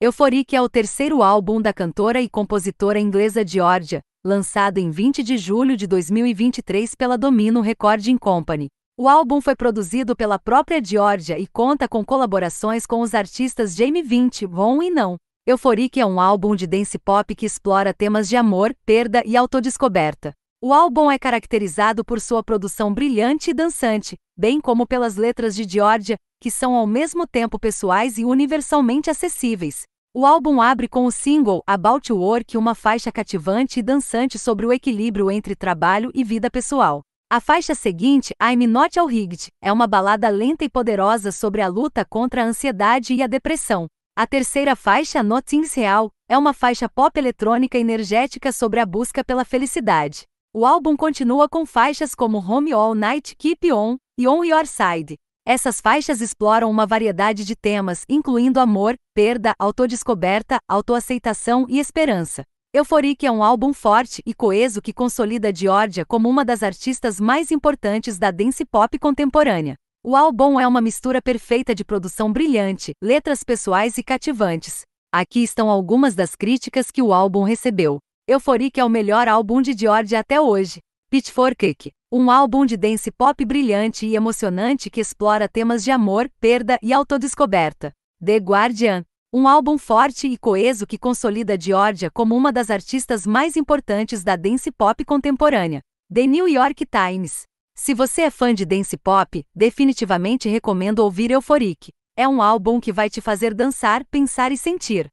Euphoric é o terceiro álbum da cantora e compositora inglesa Georgia, lançado em 20 de julho de 2023 pela Domino Recording Company. O álbum foi produzido pela própria Georgia e conta com colaborações com os artistas Jamie Vint, Von e Não. Euphoric é um álbum de dance pop que explora temas de amor, perda e autodescoberta. O álbum é caracterizado por sua produção brilhante e dançante, bem como pelas letras de Georgia, que são ao mesmo tempo pessoais e universalmente acessíveis. O álbum abre com o single About Work, uma faixa cativante e dançante sobre o equilíbrio entre trabalho e vida pessoal. A faixa seguinte, I'm Not Rigged, é uma balada lenta e poderosa sobre a luta contra a ansiedade e a depressão. A terceira faixa, Nothing's Real, é uma faixa pop eletrônica energética sobre a busca pela felicidade. O álbum continua com faixas como Home All Night, Keep On e On Your Side. Essas faixas exploram uma variedade de temas, incluindo amor, perda, autodescoberta, autoaceitação e esperança. Euphoric é um álbum forte e coeso que consolida Georgia como uma das artistas mais importantes da dance pop contemporânea. O álbum é uma mistura perfeita de produção brilhante, letras pessoais e cativantes. Aqui estão algumas das críticas que o álbum recebeu. Euphoric é o melhor álbum de George até hoje. Pitchfork um álbum de dance pop brilhante e emocionante que explora temas de amor, perda e autodescoberta. The Guardian, um álbum forte e coeso que consolida Georgia como uma das artistas mais importantes da dance pop contemporânea. The New York Times. Se você é fã de dance pop, definitivamente recomendo ouvir Euphoric. É um álbum que vai te fazer dançar, pensar e sentir.